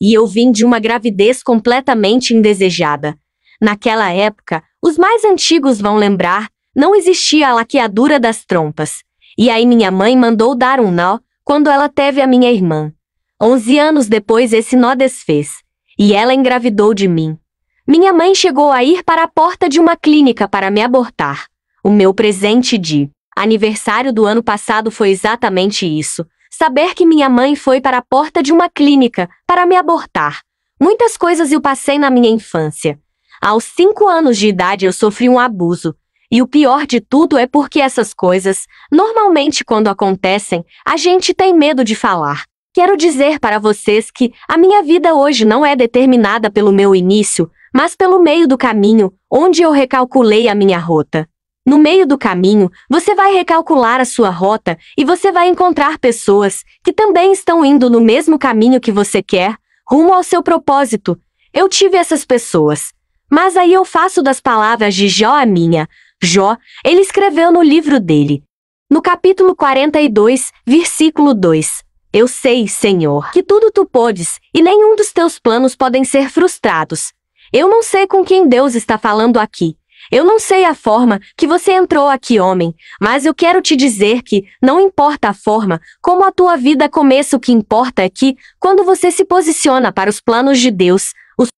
E eu vim de uma gravidez completamente indesejada. Naquela época, os mais antigos vão lembrar, não existia a laqueadura das trompas. E aí minha mãe mandou dar um nó quando ela teve a minha irmã. Onze anos depois esse nó desfez. E ela engravidou de mim. Minha mãe chegou a ir para a porta de uma clínica para me abortar. O meu presente de aniversário do ano passado foi exatamente isso saber que minha mãe foi para a porta de uma clínica para me abortar. Muitas coisas eu passei na minha infância. Aos cinco anos de idade eu sofri um abuso. E o pior de tudo é porque essas coisas, normalmente quando acontecem, a gente tem medo de falar. Quero dizer para vocês que a minha vida hoje não é determinada pelo meu início, mas pelo meio do caminho, onde eu recalculei a minha rota. No meio do caminho, você vai recalcular a sua rota e você vai encontrar pessoas que também estão indo no mesmo caminho que você quer, rumo ao seu propósito. Eu tive essas pessoas. Mas aí eu faço das palavras de Jó a minha. Jó, ele escreveu no livro dele. No capítulo 42, versículo 2. Eu sei, Senhor, que tudo tu podes e nenhum dos teus planos podem ser frustrados. Eu não sei com quem Deus está falando aqui, eu não sei a forma que você entrou aqui, homem, mas eu quero te dizer que não importa a forma como a tua vida começa, o que importa é que, quando você se posiciona para os planos de Deus,